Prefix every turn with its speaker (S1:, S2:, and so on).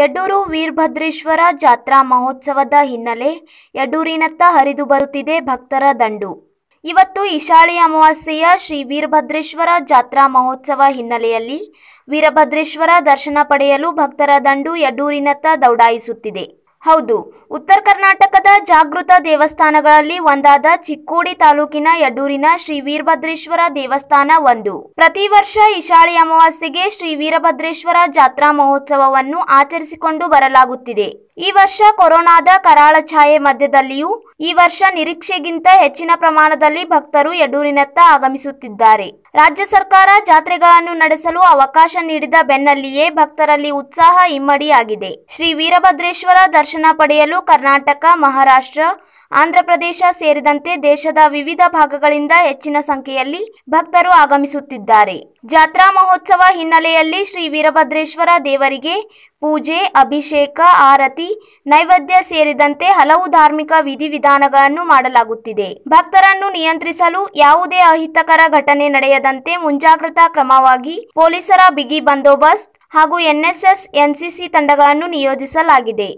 S1: ಯಡೂರು ವೀರಭದ್ರೇಶ್ವರ ಜಾತ್ರಾ ಮಹೋತ್ಸವದ ಹಿನ್ನೆಲೆ ಯಡೂರಿನತ್ತ ಹರಿದು ಬರುತ್ತಿದೆ ಭಕ್ತರ ದಂಡು ಇವತ್ತು ಇಶಾಳಿ ಅಮಾವಾಸ್ಯೆಯ ಶ್ರೀ ವೀರಭದ್ರೇಶ್ವರ ಜಾತ್ರಾ ಮಹೋತ್ಸವ ಹಿನ್ನೆಲೆಯಲ್ಲಿ ವೀರಭದ್ರೇಶ್ವರ ದರ್ಶನ ಪಡೆಯಲು ಭಕ್ತರ ದಂಡು ಯಡೂರಿನತ್ತ ದೌಡಾಯಿಸುತ್ತಿದೆ ಹೌದು ಉತ್ತರ ಕರ್ನಾಟಕ ಜಾಗೃತ ದೇವಸ್ಥಾನಗಳಲ್ಲಿ ಒಂದಾದ ಚಿಕ್ಕೋಡಿ ತಾಲೂಕಿನ ಯಡೂರಿನ ಶ್ರೀ ವೀರಭದ್ರೇಶ್ವರ ದೇವಸ್ಥಾನ ಒಂದು ಪ್ರತಿ ವರ್ಷ ಇಶಾಳಿ ಅಮಾವಾಸ್ಯೆಗೆ ಶ್ರೀ ವೀರಭದ್ರೇಶ್ವರ ಜಾತ್ರಾ ಮಹೋತ್ಸವವನ್ನು ಆಚರಿಸಿಕೊಂಡು ಬರಲಾಗುತ್ತಿದೆ ಈ ವರ್ಷ ಕೊರೋನಾದ ಕರಾಳ ಛಾಯೆ ಮಧ್ಯದಲ್ಲಿಯೂ ಈ ವರ್ಷ ನಿರೀಕ್ಷೆಗಿಂತ ಹೆಚ್ಚಿನ ಪ್ರಮಾಣದಲ್ಲಿ ಭಕ್ತರು ಯಡೂರಿನತ್ತ ಆಗಮಿಸುತ್ತಿದ್ದಾರೆ ರಾಜ್ಯ ಸರ್ಕಾರ ಜಾತ್ರೆಗಳನ್ನು ನಡೆಸಲು ಅವಕಾಶ ನೀಡಿದ ಬೆನ್ನಲ್ಲಿಯೇ ಭಕ್ತರಲ್ಲಿ ಉತ್ಸಾಹ ಇಮ್ಮಡಿಯಾಗಿದೆ ಶ್ರೀ ವೀರಭದ್ರೇಶ್ವರ ದರ್ಶನ ಪಡೆಯಲು ಕರ್ನಾಟಕ ಮಹಾರಾಷ್ಟ್ರ ಆಂಧ್ರಪ್ರದೇಶ ಸೇರಿದಂತೆ ದೇಶದ ವಿವಿಧ ಭಾಗಗಳಿಂದ ಹೆಚ್ಚಿನ ಸಂಖ್ಯೆಯಲ್ಲಿ ಭಕ್ತರು ಆಗಮಿಸುತ್ತಿದ್ದಾರೆ ಜಾತ್ರಾ ಮಹೋತ್ಸವ ಹಿನ್ನೆಲೆಯಲ್ಲಿ ಶ್ರೀ ವೀರಭದ್ರೇಶ್ವರ ದೇವರಿಗೆ ಪೂಜೆ ಅಭಿಷೇಕ ಆರತಿ ನೈವೇದ್ಯ ಸೇರಿದಂತೆ ಹಲವು ಧಾರ್ಮಿಕ ವಿಧಿವಿಧಾನ ವಿಧಾನಗಳನ್ನು ಮಾಡಲಾಗುತ್ತಿದೆ ಭಕ್ತರನ್ನು ನಿಯಂತ್ರಿಸಲು ಯಾವುದೇ ಅಹಿತಕರ ಘಟನೆ ನಡೆಯದಂತೆ ಮುಂಜಾಗ್ರತಾ ಕ್ರಮವಾಗಿ ಪೊಲೀಸರ ಬಿಗಿ ಬಂದೋಬಸ್ತ್ ಹಾಗೂ ಎನ್ಎಸ್ಎಸ್ ಎನ್ಸಿಸಿ ತಂಡಗಳನ್ನು ನಿಯೋಜಿಸಲಾಗಿದೆ